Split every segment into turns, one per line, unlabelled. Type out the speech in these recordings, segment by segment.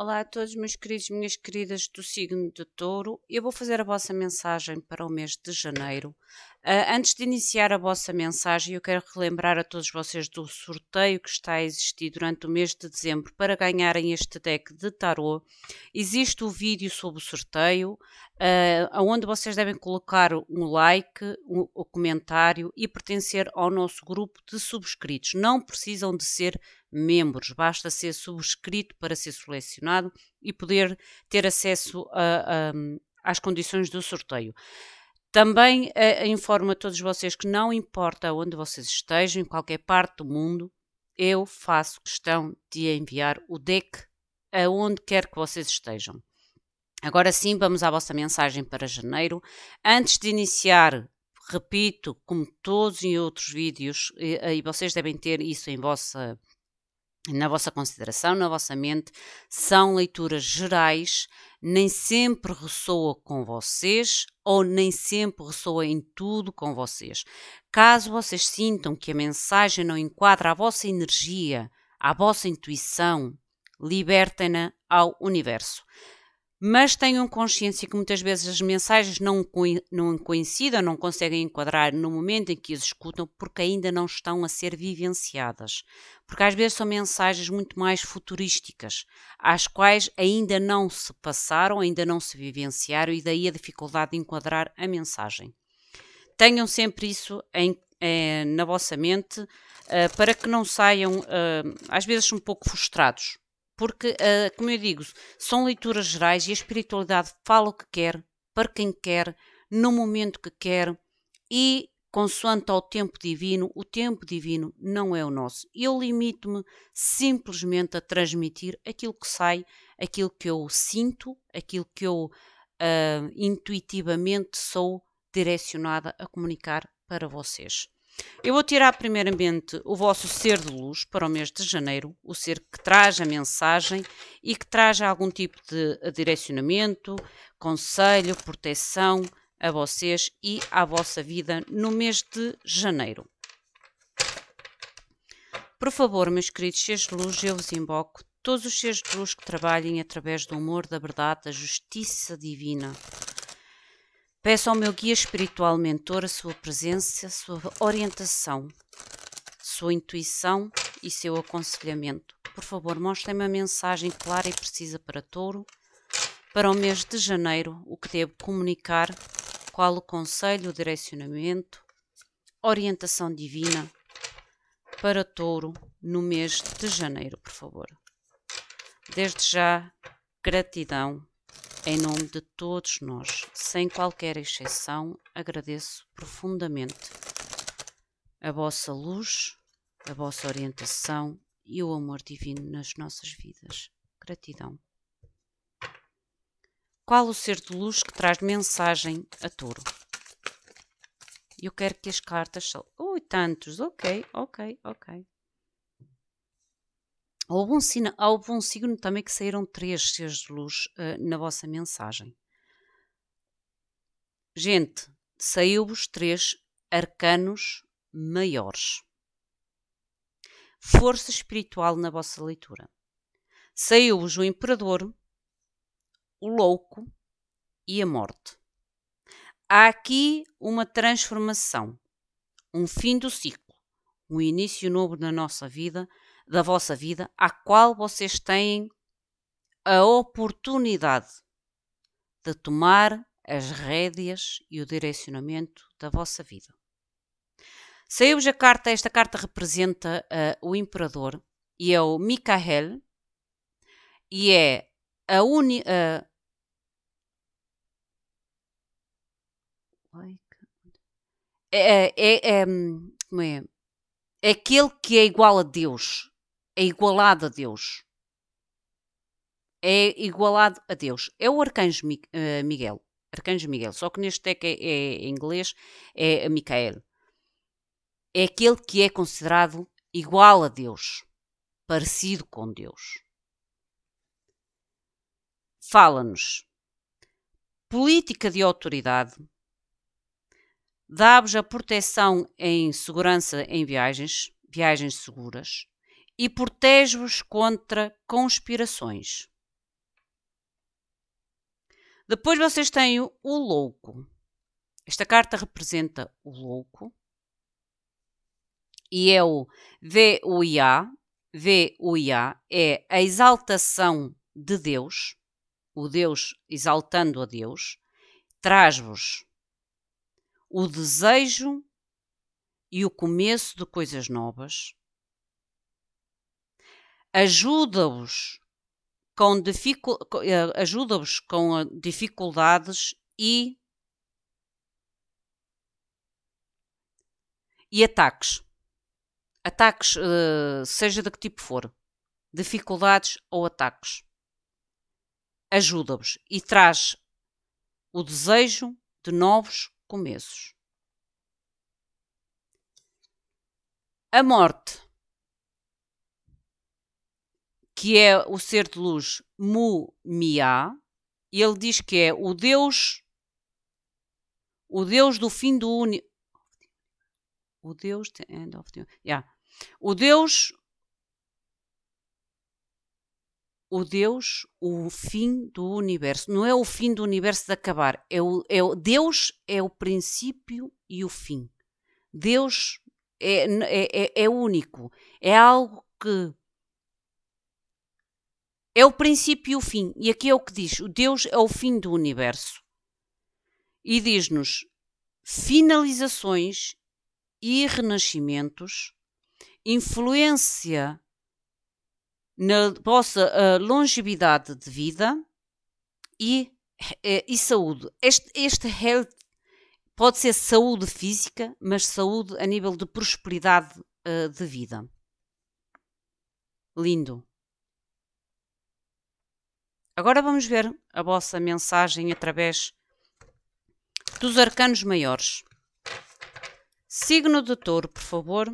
Olá a todos, meus queridos, minhas queridas do signo de Touro. Eu vou fazer a vossa mensagem para o mês de janeiro ah, antes de iniciar a vossa mensagem, eu quero relembrar a todos vocês do sorteio que está a existir durante o mês de dezembro para ganharem este deck de tarô. Existe o vídeo sobre o sorteio, uh, ah, onde vocês devem colocar um like, um, um comentário e pertencer ao nosso grupo de subscritos. Não precisam de ser membros, basta ser subscrito para ser selecionado e poder ter acesso a, a, às condições do sorteio. Também uh, informo a todos vocês que não importa onde vocês estejam, em qualquer parte do mundo, eu faço questão de enviar o deck aonde quer que vocês estejam. Agora sim, vamos à vossa mensagem para janeiro. Antes de iniciar, repito, como todos em outros vídeos, e, eh, e vocês devem ter isso em vossa na vossa consideração, na vossa mente, são leituras gerais nem sempre ressoa com vocês ou nem sempre ressoa em tudo com vocês. Caso vocês sintam que a mensagem não enquadra a vossa energia, a vossa intuição, libertem-na ao universo mas tenham consciência que muitas vezes as mensagens não, não coincidem, não conseguem enquadrar no momento em que as escutam, porque ainda não estão a ser vivenciadas. Porque às vezes são mensagens muito mais futurísticas, às quais ainda não se passaram, ainda não se vivenciaram, e daí a dificuldade de enquadrar a mensagem. Tenham sempre isso em, eh, na vossa mente, eh, para que não saiam, eh, às vezes, um pouco frustrados porque, uh, como eu digo, são leituras gerais e a espiritualidade fala o que quer, para quem quer, no momento que quer e consoante ao tempo divino, o tempo divino não é o nosso. Eu limito-me simplesmente a transmitir aquilo que sai, aquilo que eu sinto, aquilo que eu uh, intuitivamente sou direcionada a comunicar para vocês. Eu vou tirar primeiramente o vosso ser de luz para o mês de janeiro, o ser que traz a mensagem e que traz algum tipo de direcionamento, conselho, proteção a vocês e à vossa vida no mês de janeiro. Por favor, meus queridos seres de luz, eu vos invoco todos os seres de luz que trabalhem através do amor, da verdade, da justiça divina, Peço ao meu guia espiritual mentor a sua presença, a sua orientação, sua intuição e seu aconselhamento. Por favor, mostrem-me uma mensagem clara e precisa para touro, para o mês de janeiro, o que devo comunicar, qual o conselho, o direcionamento, orientação divina para touro no mês de janeiro, por favor. Desde já, gratidão em nome de todos nós, sem qualquer exceção, agradeço profundamente a vossa luz, a vossa orientação e o amor divino nas nossas vidas. Gratidão. Qual o ser de luz que traz mensagem a touro? Eu quero que as cartas. Ui, tantos! Ok, ok, ok. Houve um, sino, houve um signo também que saíram três seres de luz uh, na vossa mensagem. Gente, saiu-vos três arcanos maiores. Força espiritual na vossa leitura. Saiu-vos o imperador, o louco e a morte. Há aqui uma transformação, um fim do ciclo, um início novo na nossa vida da vossa vida à qual vocês têm a oportunidade de tomar as rédeas e o direcionamento da vossa vida. Saiu-vos a carta, esta carta representa uh, o Imperador e é o Micael e é a única. Uh, eh, é, é, é, é hum, como é? é aquele que é igual a Deus, é igualado a Deus. É igualado a Deus. É o arcanjo eh, Miguel. Arcanjo Miguel, só que neste deck é, é, é, em inglês é Micael. É aquele que é considerado igual a Deus, parecido com Deus. Fala-nos. Política de autoridade. Dá-vos a proteção em segurança em viagens, viagens seguras e protege-vos contra conspirações. Depois vocês têm o louco. Esta carta representa o louco e é o V-U-I-A é a exaltação de Deus, o Deus exaltando a Deus, traz-vos o desejo e o começo de coisas novas, ajuda-os com, dificu eh, ajuda com eh, dificuldades e, e ataques. Ataques, eh, seja de que tipo for, dificuldades ou ataques. Ajuda-os e traz o desejo de novos começos. A morte que é o ser de luz mu Mia, ele diz que é o Deus, o Deus do fim do universo, o Deus the end of the, yeah. o Deus, o Deus, o fim do universo. Não é o fim do universo de acabar, é o, é o Deus é o princípio e o fim. Deus é, é, é, é único, é algo que é o princípio e o fim. E aqui é o que diz: o Deus é o fim do universo. E diz-nos finalizações e renascimentos, influência na vossa eh, longevidade de vida e, eh, e saúde. Este, este health pode ser saúde física, mas saúde a nível de prosperidade eh, de vida. Lindo. Agora vamos ver a vossa mensagem através dos arcanos maiores. Signo de touro, por favor.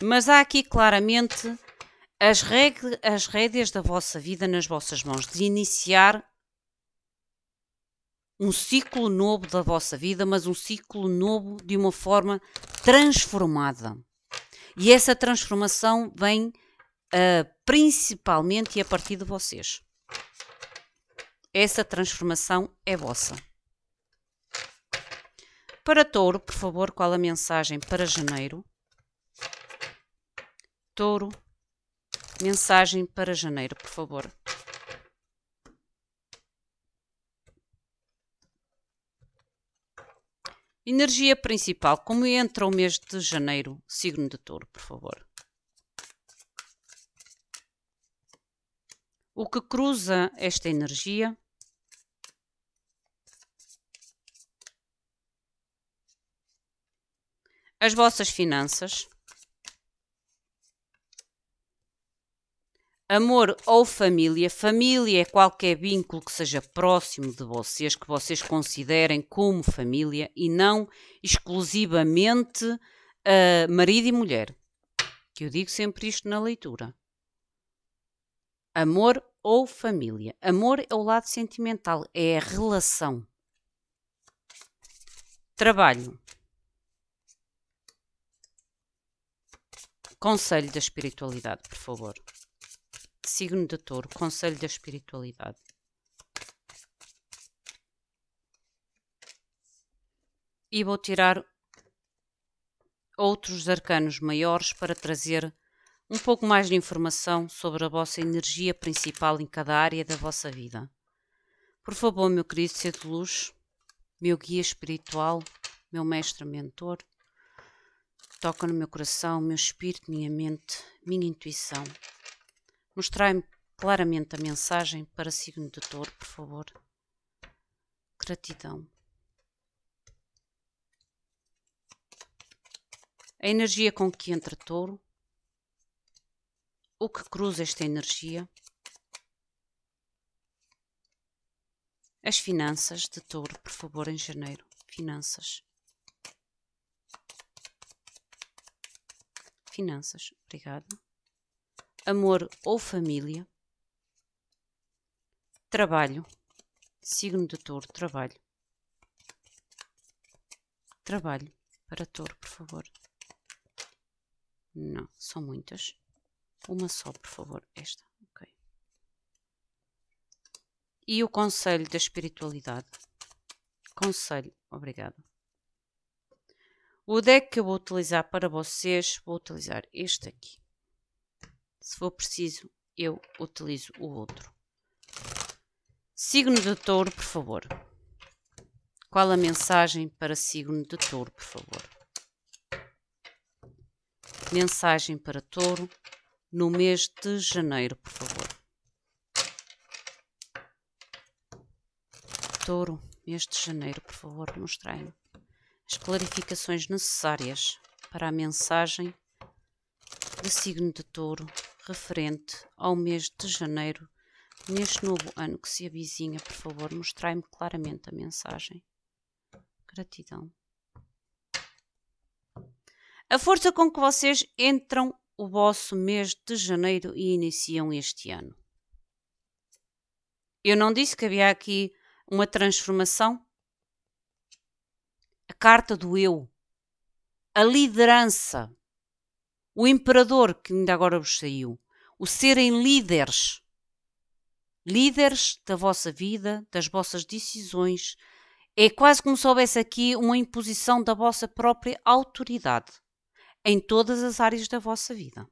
Mas há aqui claramente as, reg as rédeas da vossa vida nas vossas mãos, de iniciar um ciclo novo da vossa vida, mas um ciclo novo de uma forma transformada. E essa transformação vem uh, principalmente a partir de vocês. Essa transformação é vossa. Para touro, por favor, qual a mensagem para janeiro? Touro, mensagem para janeiro, por favor. Energia principal, como entra o mês de janeiro, signo de touro, por favor. o que cruza esta energia as vossas finanças, amor ou família. Família é qualquer vínculo que seja próximo de vocês, que vocês considerem como família e não exclusivamente uh, marido e mulher. Que eu digo sempre isto na leitura. Amor ou família. Amor é o lado sentimental, é a relação. Trabalho. Conselho da espiritualidade, por favor. Signo de touro, conselho da espiritualidade. E vou tirar outros arcanos maiores para trazer um pouco mais de informação sobre a vossa energia principal em cada área da vossa vida. Por favor, meu querido ser de luz, meu guia espiritual, meu mestre mentor, toca no meu coração, meu espírito, minha mente, minha intuição. Mostrai-me claramente a mensagem para signo de touro, por favor. Gratidão. A energia com que entra touro o que cruza esta energia? As finanças de touro, por favor, em janeiro. Finanças. Finanças, obrigada. Amor ou família. Trabalho. Signo de touro, trabalho. Trabalho para touro, por favor. Não, são muitas. Uma só, por favor, esta. Ok. E o conselho da espiritualidade. Conselho, obrigado. O deck que eu vou utilizar para vocês, vou utilizar este aqui. Se for preciso, eu utilizo o outro. Signo de touro, por favor. Qual a mensagem para signo de touro, por favor? Mensagem para touro no mês de janeiro, por favor. Touro, mês de janeiro, por favor, mostrei-me as clarificações necessárias para a mensagem de signo de touro referente ao mês de janeiro neste novo ano que se avizinha, por favor, mostrai-me claramente a mensagem. Gratidão. A força com que vocês entram o vosso mês de janeiro e iniciam este ano. Eu não disse que havia aqui uma transformação? A carta do eu, a liderança, o imperador que ainda agora vos saiu, o serem líderes, líderes da vossa vida, das vossas decisões. É quase como se houvesse aqui uma imposição da vossa própria autoridade em todas as áreas da vossa vida.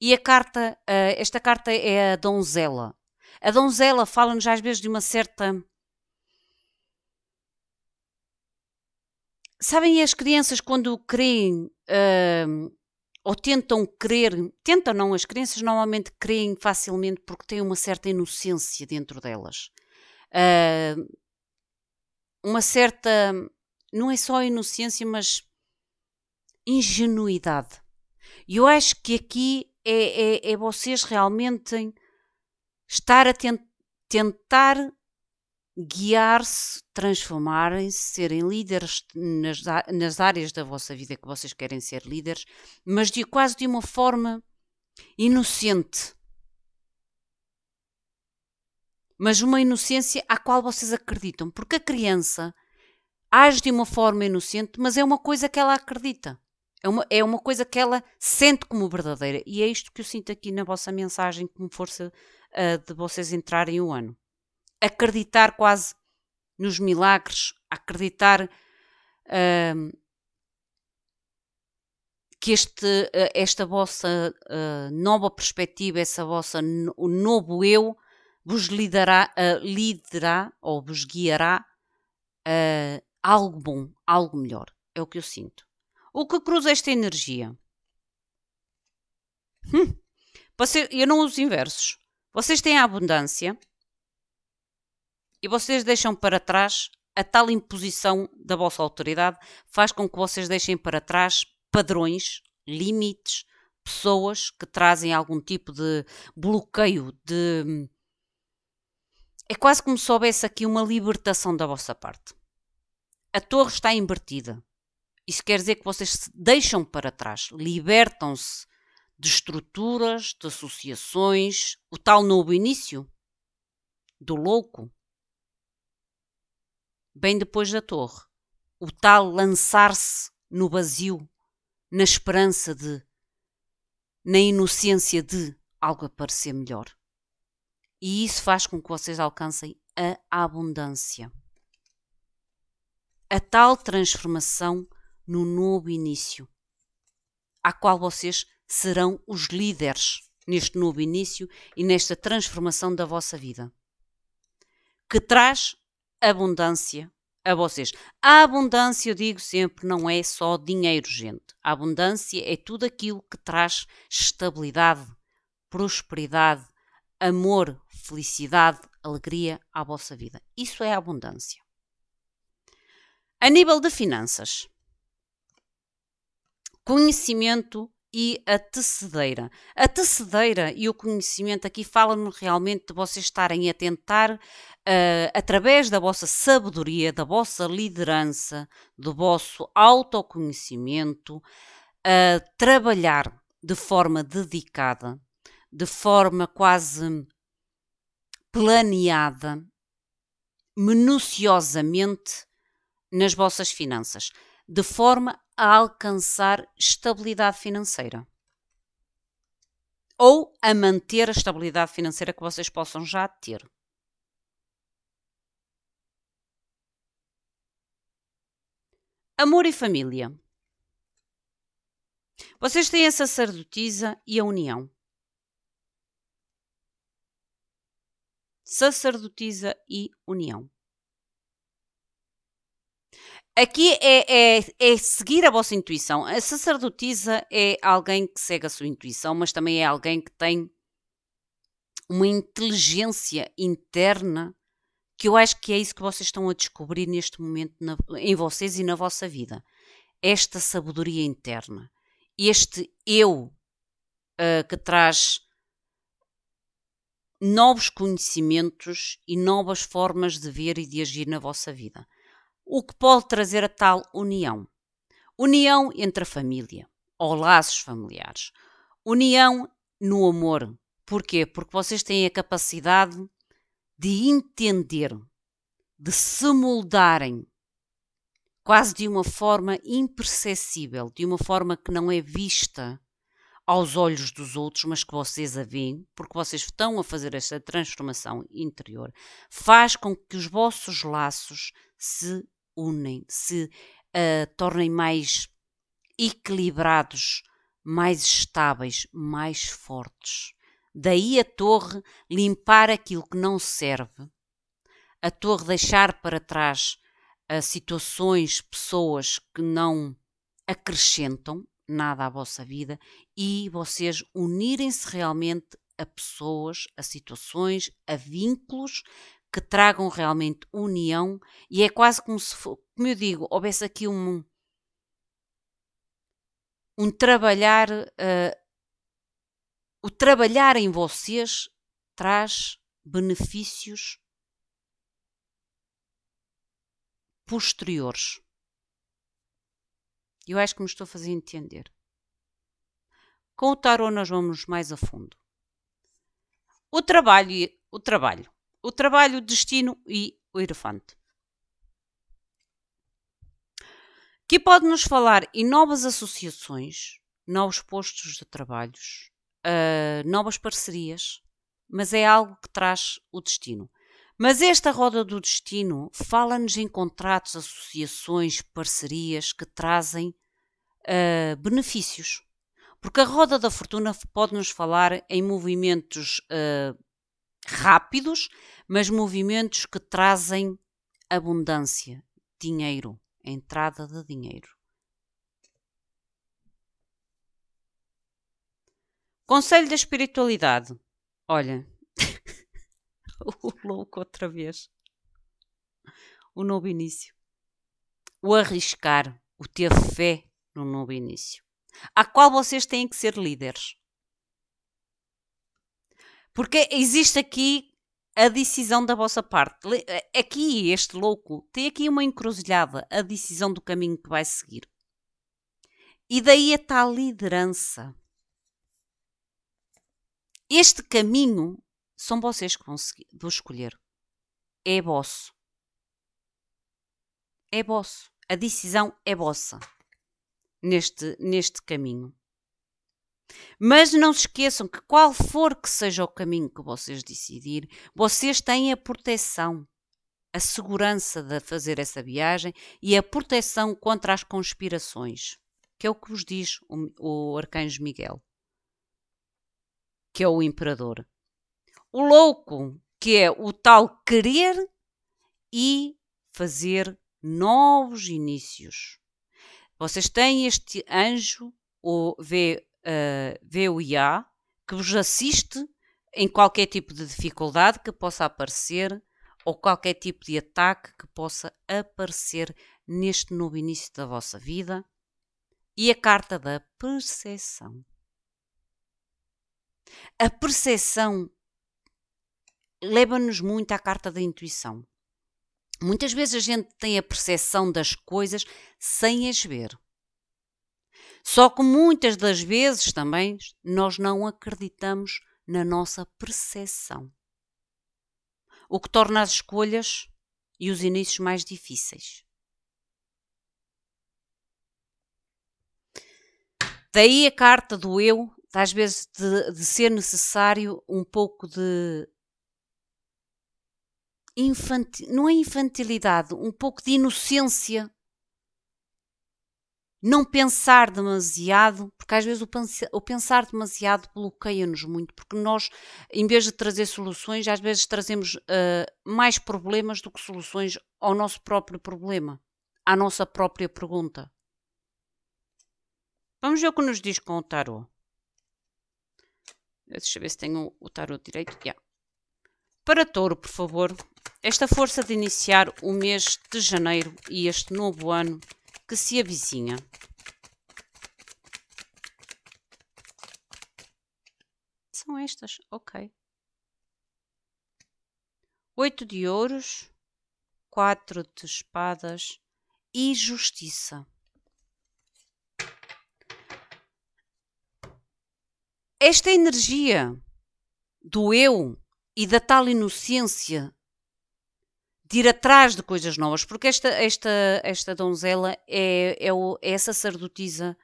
E a carta, eh, esta carta é a donzela. A donzela fala-nos às vezes de uma certa. Sabem, as crianças quando creem ehm, ou tentam crer, tentam não, as crianças normalmente creem facilmente porque têm uma certa inocência dentro delas. Ehm, uma certa. Não é só inocência, mas ingenuidade. E eu acho que aqui é, é, é vocês realmente estar a ten tentar guiar-se, transformarem-se, serem líderes nas, nas áreas da vossa vida que vocês querem ser líderes, mas de quase de uma forma inocente. Mas uma inocência à qual vocês acreditam, porque a criança age de uma forma inocente, mas é uma coisa que ela acredita. É uma, é uma coisa que ela sente como verdadeira. E é isto que eu sinto aqui na vossa mensagem, como força uh, de vocês entrarem o ano. Acreditar quase nos milagres, acreditar uh, que este, uh, esta vossa nova perspectiva, essa vossa, o novo eu, vos liderará liderará ou vos guiará algo bom, algo melhor. É o que eu sinto. O que cruza esta energia? Hum, eu não uso inversos. Vocês têm a abundância e vocês deixam para trás a tal imposição da vossa autoridade, faz com que vocês deixem para trás padrões, limites, pessoas que trazem algum tipo de bloqueio, de. Hum, é quase como se houvesse aqui uma libertação da vossa parte. A torre está invertida. Isso quer dizer que vocês se deixam para trás, libertam-se de estruturas, de associações, o tal novo início do louco. Bem depois da torre, o tal lançar-se no vazio, na esperança de, na inocência de algo aparecer melhor. E isso faz com que vocês alcancem a abundância. A tal transformação no novo início, a qual vocês serão os líderes neste novo início e nesta transformação da vossa vida, que traz abundância a vocês. A abundância, eu digo sempre, não é só dinheiro, gente. A abundância é tudo aquilo que traz estabilidade, prosperidade, amor, felicidade, alegria à vossa vida. Isso é a abundância. A nível de finanças, conhecimento e a tecedeira. A tecedeira e o conhecimento aqui falam-nos realmente de vocês estarem a tentar, uh, através da vossa sabedoria, da vossa liderança, do vosso autoconhecimento, a uh, trabalhar de forma dedicada, de forma quase planeada, minuciosamente nas vossas finanças, de forma a alcançar estabilidade financeira ou a manter a estabilidade financeira que vocês possam já ter. Amor e família. Vocês têm a sacerdotisa e a união. Sacerdotisa e união. Aqui é, é, é, seguir a vossa intuição. A sacerdotisa é alguém que segue a sua intuição, mas também é alguém que tem uma inteligência interna que eu acho que é isso que vocês estão a descobrir neste momento na, em vocês e na vossa vida. Esta sabedoria interna, este eu uh, que traz novos conhecimentos e novas formas de ver e de agir na vossa vida o que pode trazer a tal união. União entre a família, ou laços familiares. União no amor. Porquê? Porque vocês têm a capacidade de entender, de se moldarem, quase de uma forma imperceptível, de uma forma que não é vista aos olhos dos outros, mas que vocês a veem, porque vocês estão a fazer esta transformação interior, faz com que os vossos laços se unem, se uh, tornem mais equilibrados, mais estáveis, mais fortes. Daí a torre limpar aquilo que não serve, a torre deixar para trás uh, situações, pessoas que não acrescentam nada à vossa vida e vocês unirem-se realmente a pessoas, a situações, a vínculos que tragam realmente união e é quase como se, for, como eu digo, houvesse aqui um, um trabalhar, uh, o trabalhar em vocês traz benefícios posteriores. Eu acho que me estou a fazer entender. Com o tarô nós vamos mais a fundo. O trabalho, o trabalho o trabalho, o destino e o elefante Que pode nos falar em novas associações, novos postos de trabalhos, uh, novas parcerias, mas é algo que traz o destino. Mas esta roda do destino fala-nos em contratos, associações, parcerias que trazem uh, benefícios. Porque a roda da fortuna pode-nos falar em movimentos uh, rápidos, mas movimentos que trazem abundância, dinheiro, entrada de dinheiro. Conselho da espiritualidade. Olha, o louco outra vez. O novo início. O arriscar, o ter fé no novo início. A qual vocês têm que ser líderes. Porque existe aqui a decisão da vossa parte. Eh, aqui, este louco tem aqui uma encruzilhada, a decisão do caminho que vai seguir. E daí a tal liderança. Este caminho são vocês que vão, seguir, vão escolher. É vosso. É vosso. A decisão é vossa neste, neste caminho. Mas não se esqueçam que, qual for que seja o caminho que vocês decidirem, vocês têm a proteção, a segurança de fazer essa viagem e a proteção contra as conspirações, que é o que vos diz o, o arcanjo Miguel, que é o imperador. O louco, que é o tal querer e fazer novos inícios. Vocês têm este anjo, ou vê uh, eh, IA, que vos assiste em qualquer tipo de dificuldade que possa aparecer ou qualquer tipo de ataque que possa aparecer neste novo início da vossa vida. E a carta da percepção. A percepção leva-nos muito à carta da intuição. Muitas vezes a gente tem a percepção das coisas sem as ver. Só que muitas das vezes também nós não acreditamos na nossa percepção, o que torna as escolhas e os inícios mais difíceis. Daí a carta do eu, às vezes de, de ser necessário um pouco de infantil, não é infantilidade, um pouco de inocência não pensar demasiado, porque às vezes o, pensar demasiado bloqueia-nos muito, porque nós, em vez de trazer soluções, às vezes trazemos uh, mais problemas do que soluções ao nosso próprio problema, à nossa própria pergunta. Vamos ver o que nos diz com o tarô. Deixa eu ver se tenho o tarô direito. Yeah. Para touro, por favor, esta força de iniciar o mês de janeiro e este novo ano que se avizinha. São estas, ok. Oito de ouros, quatro de espadas e justiça. Esta energia do eu e da tal inocência de ir atrás de coisas novas, porque esta, esta, esta donzela é, é, o, é a sacerdotisa,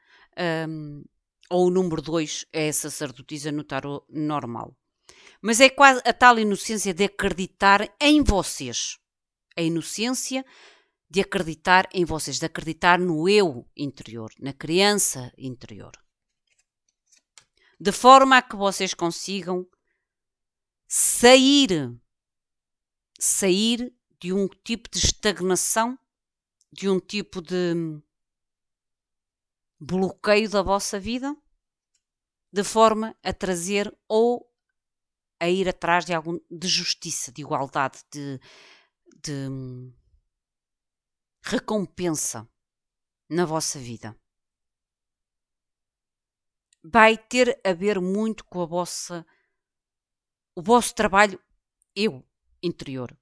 um, ou o número dois é a sacerdotisa no tarot normal. Mas é quase a tal inocência de acreditar em vocês. A inocência de acreditar em vocês, de acreditar no eu interior, na criança interior. De forma a que vocês consigam sair sair de um tipo de estagnação, de um tipo de bloqueio da vossa vida, de forma a trazer ou a ir atrás de algum de justiça, de igualdade, de, de hum, recompensa na vossa vida. Vai ter a ver muito com a vossa o vosso trabalho eu interior,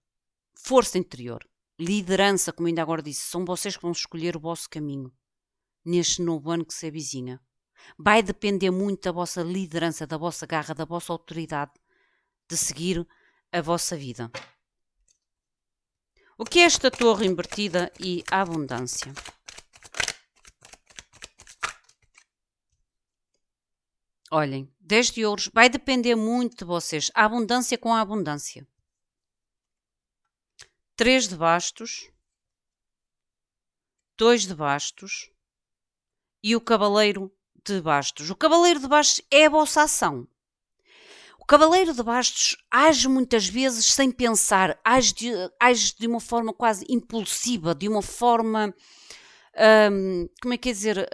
Força interior, liderança, como ainda agora disse, são vocês que vão escolher o vosso caminho neste novo ano que se avizinha. Vai depender muito da vossa liderança, da vossa garra, da vossa autoridade de seguir a vossa vida. O que é esta torre invertida e a abundância? Olhem, 10 de ouros vai depender muito de vocês. A abundância com a abundância. 3 de bastos, 2 de bastos e o cavaleiro de bastos. O cavaleiro de bastos é a vossa ação. O cavaleiro de bastos age muitas vezes sem pensar, age de, age de uma forma quase impulsiva, de uma forma. Hum, como é que é dizer?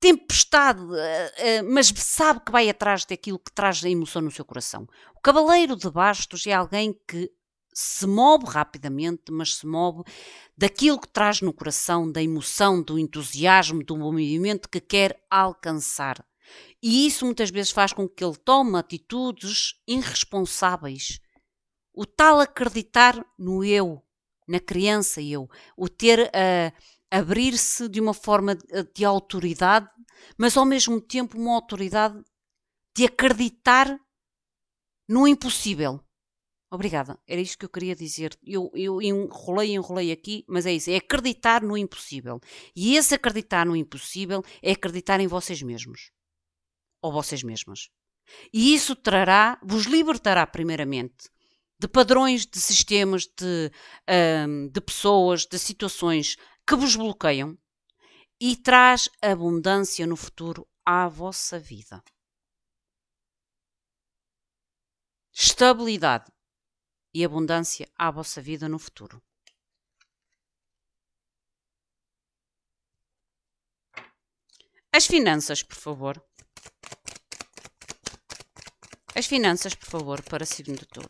tempestade, eh, eh, mas sabe que vai atrás daquilo que traz a emoção no seu coração. O Cavaleiro de Bastos é alguém que se move rapidamente, mas se move daquilo que traz no coração, da emoção, do entusiasmo, do movimento que quer alcançar. E isso muitas vezes faz com que ele tome atitudes irresponsáveis. O tal acreditar no eu, na criança eu, o ter a. Uh, eh, abrir-se de uma forma eh, de autoridade, mas ao mesmo tempo uma autoridade de acreditar no impossível. Obrigada, era isto que eu queria dizer. Eu, eu enrolei, enrolei aqui, mas é isso: é acreditar no impossível. E esse acreditar no impossível é acreditar em vocês mesmos ou vocês mesmas. E isso trará, vos libertará, primeiramente, de padrões de sistemas, de, um, de pessoas, de situações que vos bloqueiam e traz abundância no futuro à vossa vida. Estabilidade e abundância à vossa vida no futuro. As finanças, por favor. As finanças, por favor, para signo de touro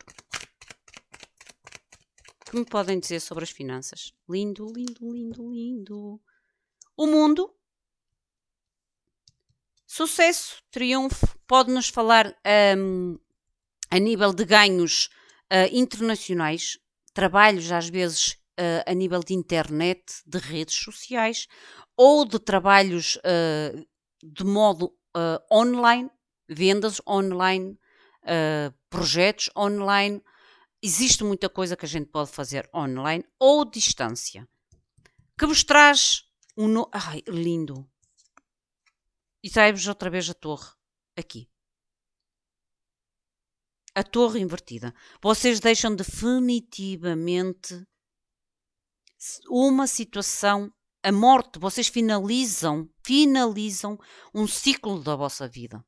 que me podem dizer sobre as finanças? Lindo, lindo, lindo, lindo. O mundo. Sucesso, triunfo. Pode-nos falar um, a nível de ganhos uh, internacionais, trabalhos às vezes uh, a nível de internet, de redes sociais, ou de trabalhos uh, de modo online, vendas online, projetos online existe muita coisa que a gente pode fazer online ou distância. Que vos traz um no... Ai, lindo. E trai vos outra vez a torre. Aqui. A torre invertida. Vocês deixam definitivamente uma situação, a morte, vocês finalizam, finalizam um ciclo da vossa vida.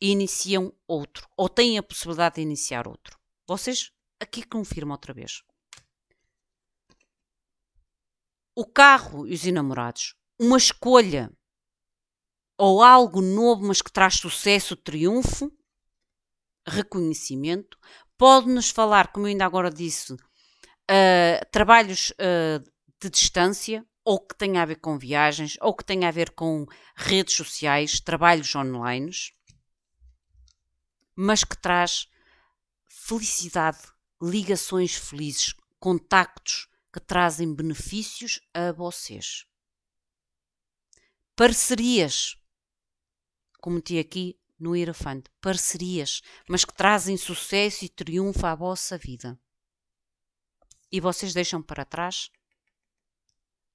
E iniciam outro. Ou têm a possibilidade de iniciar outro. Vocês aqui confirmam outra vez. O carro e os enamorados. Uma escolha ou algo novo, mas que traz sucesso, triunfo, reconhecimento. Pode-nos falar, como eu ainda agora disse, uh, trabalhos uh, de distância, ou que tenha a ver com viagens, ou que tenha a ver com redes sociais, trabalhos online, mas que traz felicidade, ligações felizes, contactos que trazem benefícios a vocês. Parcerias, como cometi aqui no Irafante, parcerias, mas que trazem sucesso e triunfo à vossa vida. E vocês deixam para trás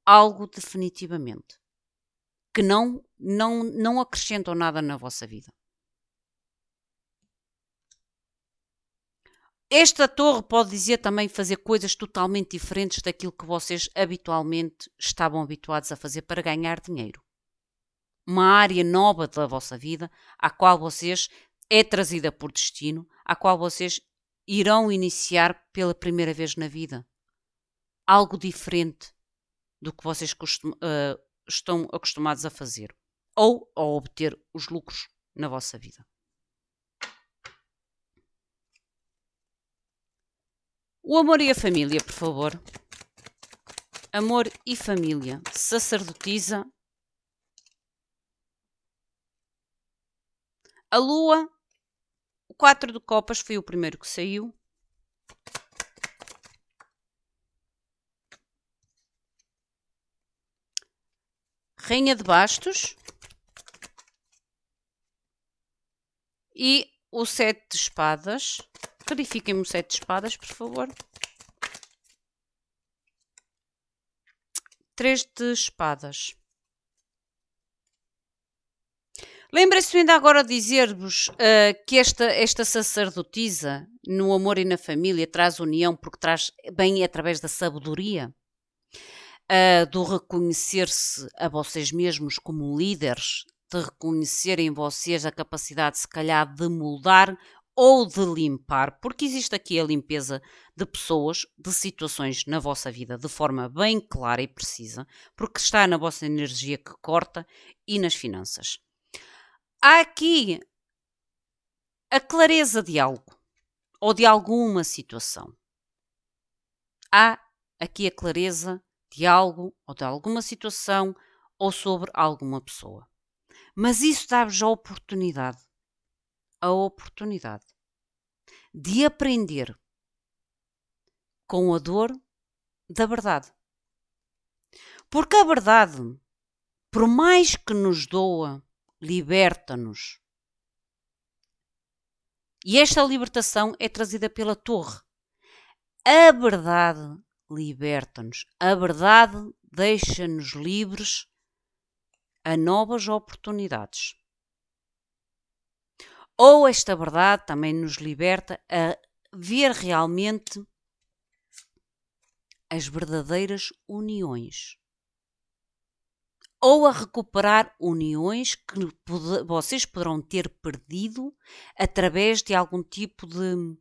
algo definitivamente que não, não, não acrescentam nada na vossa vida. Esta torre pode dizer também fazer coisas totalmente diferentes daquilo que vocês habitualmente estavam habituados a fazer para ganhar dinheiro. Uma área nova da vossa vida, à qual vocês é trazida por destino, à qual vocês irão iniciar pela primeira vez na vida. Algo diferente do que vocês costum, uh, estão acostumados a fazer ou a obter os lucros na vossa vida. O amor e a família, por favor. Amor e família. Sacerdotisa. A lua. O 4 de copas foi o primeiro que saiu. Rainha de Bastos. E o sete de espadas. Sacrifiquem-me o sete de espadas, por favor. Três de espadas. Lembrem-se ainda agora dizer-vos uh, que esta, esta sacerdotisa, no amor e na família, traz união porque traz bem através da sabedoria, uh, do reconhecer-se a vocês mesmos como líderes, de reconhecer em vocês a capacidade, se calhar, de moldar ou de limpar, porque existe aqui a limpeza de pessoas, de situações na vossa vida, de forma bem clara e precisa, porque está na vossa energia que corta e nas finanças. Há aqui a clareza de algo ou de alguma situação. Há aqui a clareza de algo ou de alguma situação ou sobre alguma pessoa. Mas isso dá-vos a oportunidade a oportunidade de aprender com a dor da verdade. Porque a verdade, por mais que nos doa, liberta-nos. E esta libertação é trazida pela torre. A verdade liberta-nos. A verdade deixa-nos livres a novas oportunidades. Ou esta verdade também nos liberta a ver realmente as verdadeiras uniões. Ou a recuperar uniões que vocês poderão ter perdido através de algum tipo de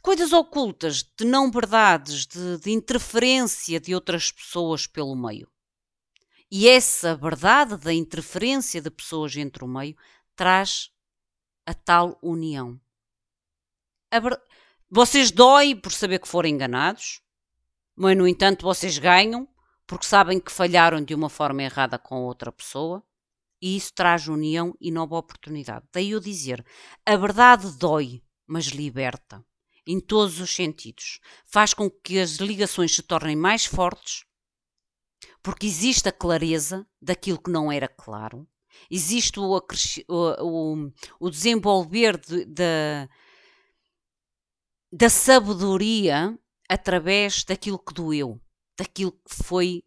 coisas ocultas, de não verdades, de, de, interferência de outras pessoas pelo meio. E essa verdade da interferência de pessoas entre o meio traz a tal união. A ver... Vocês doem por saber que foram enganados, mas no entanto vocês ganham porque sabem que falharam de uma forma errada com outra pessoa e isso traz união e nova oportunidade. Daí eu dizer: a verdade dói, mas liberta, em todos os sentidos. Faz com que as ligações se tornem mais fortes porque existe a clareza daquilo que não era claro, existe o, o, o desenvolver de, de, da sabedoria através daquilo que doeu, daquilo que foi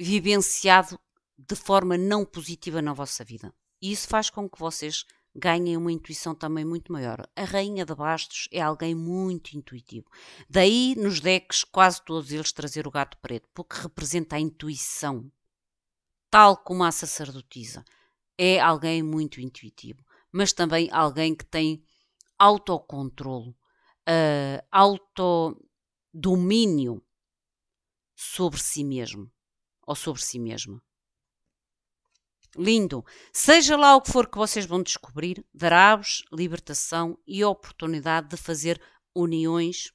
vivenciado de forma não positiva na vossa vida. E isso faz com que vocês ganhem uma intuição também muito maior. A rainha de bastos é alguém muito intuitivo. Daí, nos decks, quase todos eles trazer o gato preto, porque representa a intuição, tal como a sacerdotisa. É alguém muito intuitivo, mas também alguém que tem autocontrolo, uh, autodomínio sobre si mesmo ou sobre si mesma lindo. Seja lá o que for que vocês vão descobrir, dará-vos libertação e oportunidade de fazer uniões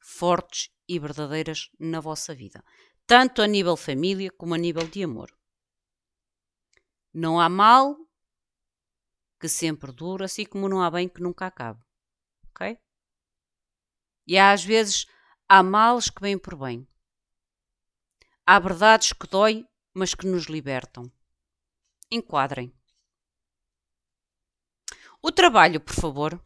fortes e verdadeiras na vossa vida, tanto a nível família como a nível de amor. Não há mal que sempre dura, assim como não há bem que nunca acabe. Ok? E há, às vezes há males que vêm por bem. Há verdades que dói, mas que nos libertam enquadrem. O trabalho, por favor.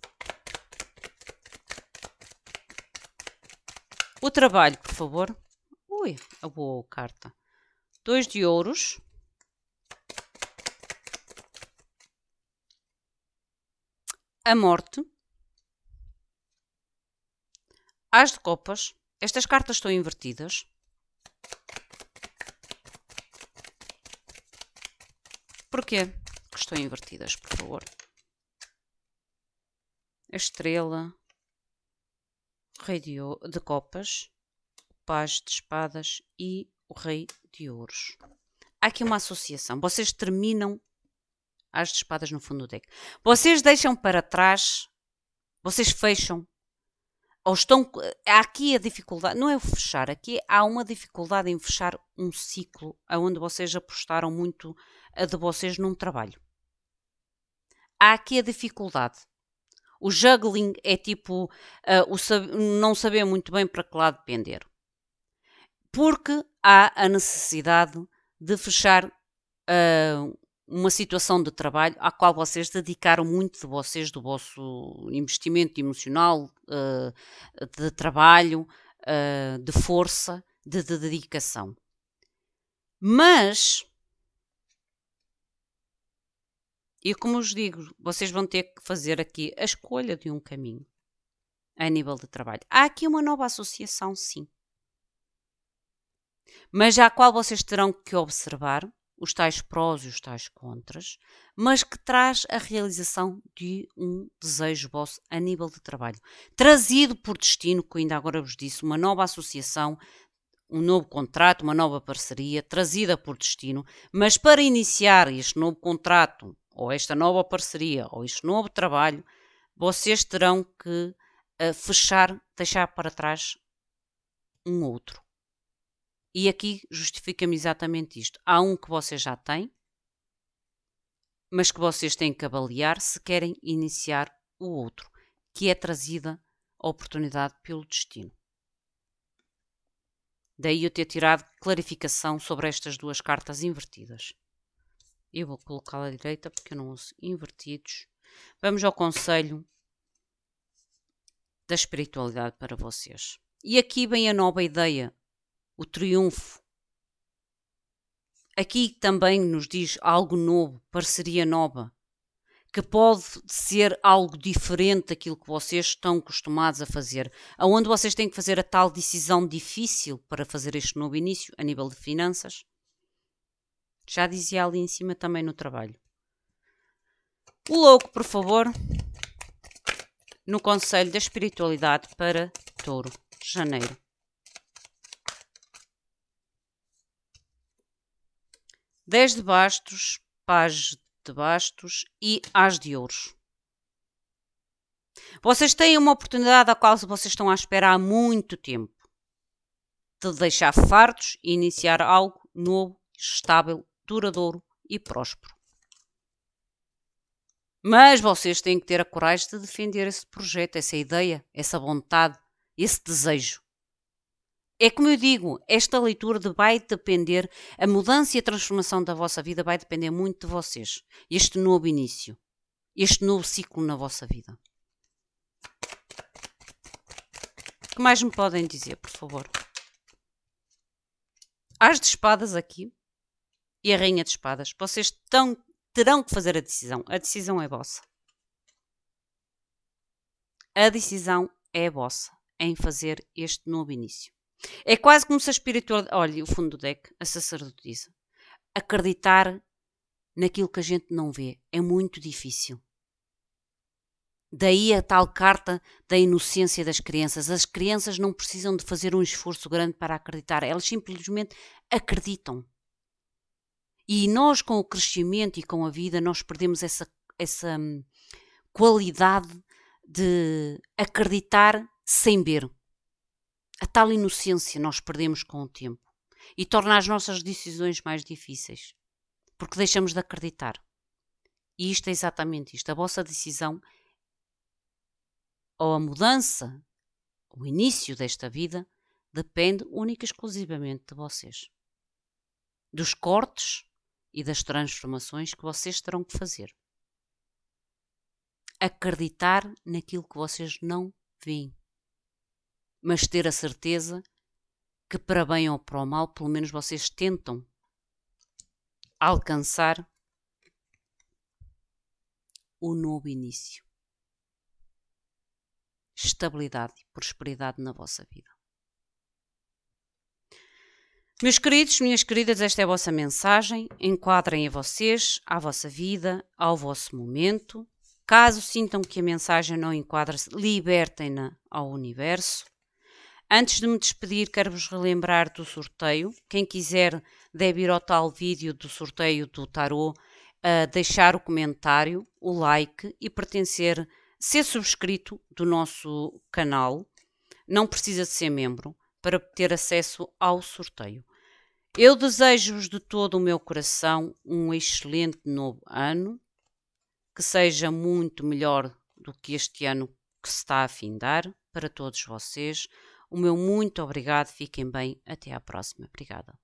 O trabalho, por favor. Ui, a boa carta. Dois de ouros. A morte. As de copas. Estas cartas estão invertidas. Porquê? Que estão invertidas, por favor. A estrela, o rei de, de copas, o paz de espadas e o rei de ouros. Há aqui uma associação. Vocês terminam as de espadas no fundo do deck. Vocês deixam para trás, vocês fecham ou estão. Há aqui a dificuldade, não é o fechar, aqui há uma dificuldade em fechar um ciclo onde vocês apostaram muito a de vocês num trabalho. Há aqui a dificuldade. O juggling é tipo uh, o sab não saber muito bem para que lado depender. Porque há a necessidade de fechar uh, uma situação de trabalho à qual vocês dedicaram muito de vocês, do vosso investimento emocional, eh, de trabalho, eh, de força, de dedicação. Mas, e como os digo, vocês vão ter que fazer aqui a escolha de um caminho a nível de trabalho. Há aqui uma nova associação, sim, mas à qual vocês terão que observar os tais prós e os tais contras, mas que traz a realização de um desejo vosso a nível de trabalho. Trazido por destino, que ainda agora vos disse, uma nova associação, um novo contrato, uma nova parceria, trazida por destino, mas para iniciar este novo contrato, ou esta nova parceria, ou este novo trabalho, vocês terão que uh, fechar, deixar para trás um outro e aqui justifica-me exatamente isto. Há um que vocês já têm, mas que vocês têm que avaliar se querem iniciar o outro, que é trazida a oportunidade pelo destino. Daí eu ter tirado clarificação sobre estas duas cartas invertidas. Eu vou colocá-la à direita porque eu não uso invertidos. Vamos ao conselho da espiritualidade para vocês. E aqui vem a nova ideia o triunfo. Aqui também nos diz algo novo, parceria nova, que pode ser algo diferente daquilo que vocês estão acostumados a fazer, aonde vocês têm que fazer a tal decisão difícil para fazer este novo início a nível de finanças. Já dizia ali em cima também no trabalho. O louco, por favor, no Conselho da Espiritualidade para Touro, janeiro. 10 de bastos, paz de bastos e as de ouros. Vocês têm uma oportunidade a qual vocês estão à espera há muito tempo de deixar fartos e iniciar algo novo, estável, duradouro e próspero. Mas vocês têm que ter a coragem de defender esse projeto, essa ideia, essa vontade, esse desejo. É como eu digo, esta leitura vai depender, a mudança e a transformação da vossa vida vai depender muito de vocês. Este novo início, este novo ciclo na vossa vida. O que mais me podem dizer, por favor? As de espadas aqui e a rainha de espadas. Vocês tão, terão que fazer a decisão. A decisão é vossa. A decisão é vossa em fazer este novo início. É quase como se a espiritualidade. Olha, o fundo do deck, a sacerdotisa. Acreditar naquilo que a gente não vê é muito difícil. Daí a tal carta da inocência das crianças. As crianças não precisam de fazer um esforço grande para acreditar, elas simplesmente acreditam. E nós, com o crescimento e com a vida, nós perdemos essa, essa hum, qualidade de acreditar sem ver. A tal inocência nós perdemos com o tempo e torna as nossas decisões mais difíceis, porque deixamos de acreditar. E isto é exatamente isto. A vossa decisão, ou a mudança, o início desta vida, depende única e exclusivamente de vocês. Dos cortes e das transformações que vocês terão que fazer. Acreditar naquilo que vocês não veem mas ter a certeza que, para bem ou para o mal, pelo menos vocês tentam alcançar o novo início. Estabilidade e prosperidade na vossa vida. Meus queridos, minhas queridas, esta é a vossa mensagem. Enquadrem a vocês, à vossa vida, ao vosso momento. Caso sintam que a mensagem não enquadra-se, libertem-na ao universo. Antes de me despedir, quero-vos relembrar do sorteio. Quem quiser deve ir ao tal vídeo do sorteio do tarot, uh, ah, deixar o comentário, o like e pertencer, ser subscrito do nosso canal. Não precisa de ser membro para ter acesso ao sorteio. Eu desejo-vos de todo o meu coração um excelente novo ano, que seja muito melhor do que este ano que se está a findar para todos vocês. O meu muito obrigado, fiquem bem, até à próxima. Obrigada.